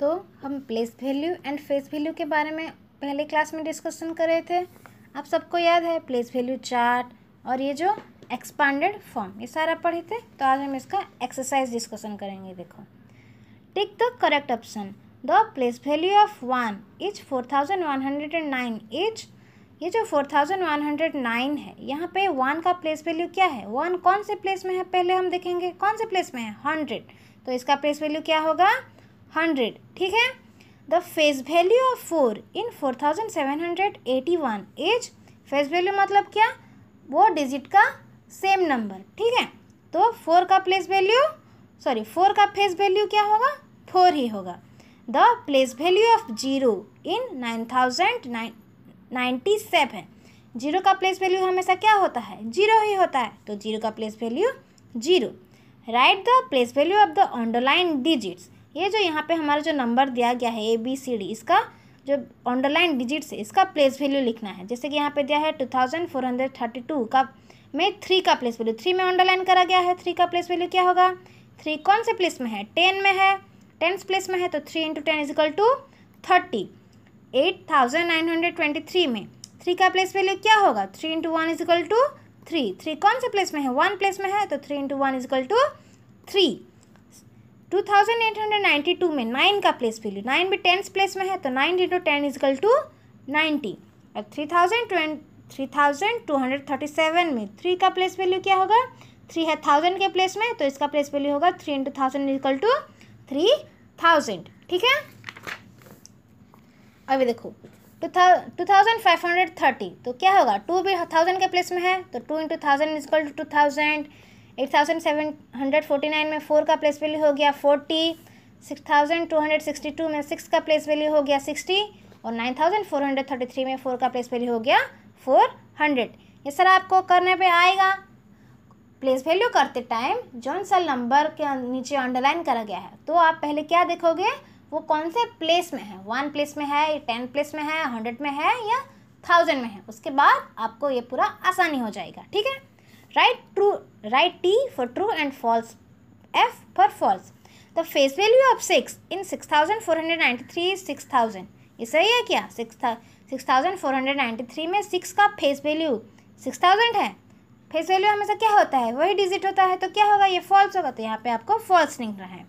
तो हम place value and face value के बारे में पहले क्लास में डिस्कशन कर रहे थे आप सबको याद है प्लेस वैल्यू चार्ट और ये जो एक्सपांडेड फॉर्म ये सारा पढ़े थे तो आज हम इसका एक्सरसाइज डिस्कशन करेंगे देखो tick the correct option the place value of one is four thousand one hundred and nine is ये जो four thousand one hundred nine है यहाँ पे वन का प्लेस वैल्यू क्या है वन कौन से प्लेस में है पहले हम देखेंगे कौन से प्लेस में है हंड्रेड तो इसका प्लेस वैल्यू क्या होगा हंड्रेड ठीक है the face value of four in four thousand seven hundred eighty one as face value मतलब क्या वो डिजिट का सेम नंबर ठीक है तो फोर का प्लेस वैल्यू सॉरी फोर का फेस वैल्यू क्या होगा फोर ही होगा the place value of zero in nine thousand nine ninety seven zero का प्लेस वैल्यू हमेशा क्या होता है जीरो ही होता है तो जीरो का place value zero right the place value of the underline digits ये जो यहाँ पे हमारा जो नंबर दिया गया है ए बी सी डी इसका जो अंडरलाइन डिजिट से इसका प्लेस वैल्यू लिखना है जैसे कि यहाँ पे दिया है two thousand four hundred thirty two का में थ्री का प्लेस वैल्यू थ्री में अंडरलाइन करा गया है थ्री का प्लेस वैल्यू क्या होगा थ्री कौन से प्लेस में है टेन में है टेंथ प्लेस में है तो three into ten is equal to thirty eight thousand nine hundred twenty three में थ्री का प्लेस वैल्यू क्या होगा three into one equal to three three कौन से प्लेस में है वन प्लेस में है तो three into one equal to three 2892 में नाइन का प्लेस वैल्यू नाइन भी टेंस प्लेस में है तो nine into ten equal to ninety और three thousand three thousand two hundred thirty seven में थ्री का प्लेस वैल्यू क्या होगा थ्री है थाउजेंड के प्लेस में तो इसका प्लेस वैल्यू होगा three into thousand is equal to three thousand ठीक है अभी देखो two thousand five hundred thirty तो क्या होगा टू भी थाउजेंड के प्लेस में है तो two into thousand is equal to two thousand eight thousand seven hundred forty nine में फोर का प्लेस वैल्यू हो गया forty six thousand two hundred sixty two में सिक्स का प्लेस वैल्यू हो गया सिक्सटी और nine thousand four hundred thirty three में फोर का प्लेस वैल्यू हो गया फोर हंड्रेड ये सर आपको करने पे आएगा प्लेस वैल्यू करते टाइम जौन सा नंबर के अं-, नीचे अंडरलाइन करा गया है तो आप पहले क्या देखोगे वो कौन से प्लेस में है वन प्लेस में है टेन प्लेस में है हंड्रेड में है या थाउजेंड में है उसके बाद आपको ये पूरा आसानी हो जाएगा ठीक है write true write t for true and false f for false the face value of 6 in 6493 is 6000 ये सही है क्या six thousand four hundred ninety three में सिक्स का फेस वैल्यू सिक्स थाउजेंड है फेस वैल्यू हमेशा क्या होता है वही डिजिट होता है तो क्या होगा ये फॉल्स होगा तो यहाँ पे आपको फॉल्स रहा है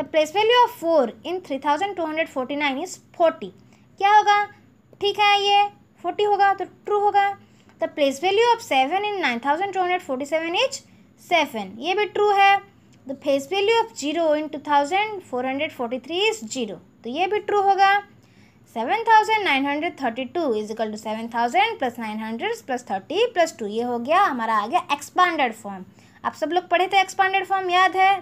the place value of four in three thousand two hundred forty nine is forty क्या होगा ठीक है ये फोर्टी होगा तो ट्रू होगा the place value of seven in nine thousand two hundred forty seven is seven ये भी ट्रू है the face value of zero in two thousand four hundred forty three is zero तो ये भी true होगा seven thousand nine hundred thirty two is equal to seven thousand plus nine hundred plus thirty plus two ये हो गया हमारा आ गया expanded form आप सब लोग पढ़े थे एक्सपांडेड फॉर्म याद है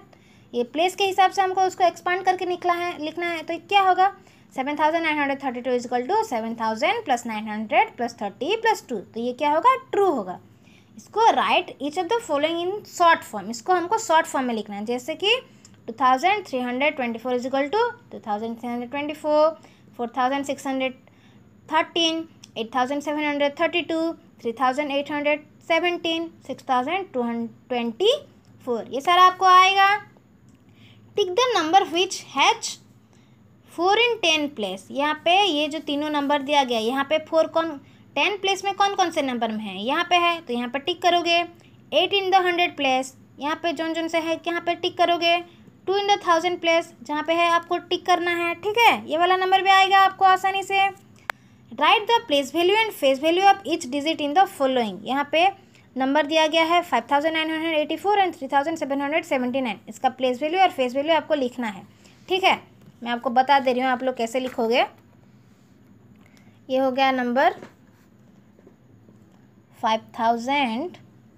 ये प्लेस के हिसाब से हमको उसको एक्सपांड करके निकला है लिखना है तो क्या होगा seven thousand nine hundred thirty two to seven thousand plus nine hundred plus thirty plus two तो ये क्या होगा ट्रू होगा इसको write each of the following in short form इसको हमको शॉर्ट फॉर्म में लिखना है जैसे कि two thousand three hundred twenty four is equal to two thousand three hundred twenty four four thousand six hundred thirteen eight thousand seven hundred thirty two three thousand eight hundred seventeen six thousand two twenty four ये सारा आपको आएगा tick the number which has four in ten place यहाँ पे ये जो तीनों number दिया गया यहाँ पे फोर कौन टेन प्लेस में कौन कौन से नंबर में है यहाँ पे है तो यहाँ पे टिक करोगे eight in the hundred place यहाँ पे जोन जोन से है यहाँ पे टिक करोगे two in the thousand place जहाँ पे है आपको टिक करना है ठीक है ये वाला नंबर भी आएगा आपको आसानी से write the place value and face value of each digit in the following यहाँ पे नंबर दिया गया है five thousand nine hundred eighty four and three thousand seven hundred seventy nine इसका प्लेस वैल्यू और फेस वैल्यू आपको लिखना है ठीक है मैं आपको बता दे रही हूँ आप लोग कैसे लिखोगे ये हो गया number five thousand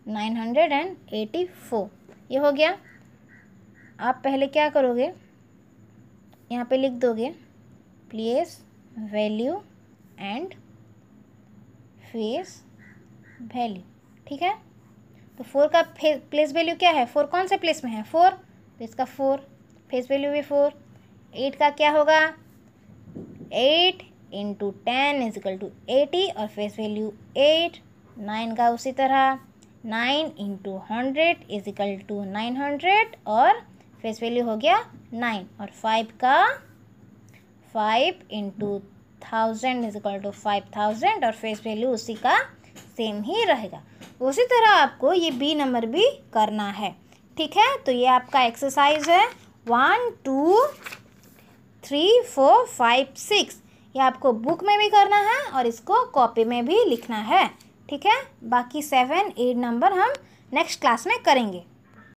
nine hundred and eighty four ये हो गया आप पहले क्या करोगे यहाँ पे लिख दोगे place value and face value ठीक है तो फोर का प्लेस वैल्यू क्या है फोर कौन से प्लेस में है फोर तो इसका फोर फेस वैल्यू भी फोर एट का क्या होगा eight into ten is equal to eighty और फेस वैल्यू एट नाइन का उसी तरह nine into hundred is equal to nine hundred और फेस वैल्यू हो गया नाइन और फाइव का five into thousand is equal to five thousand और फेस वैल्यू उसी का सेम ही रहेगा उसी तरह आपको ये बी नंबर भी करना है ठीक है तो ये आपका एक्सरसाइज है one two three four five six ये आपको बुक में भी करना है और इसको कॉपी में भी लिखना है ठीक है बाकी सेवन एट नंबर हम नेक्स्ट क्लास में करेंगे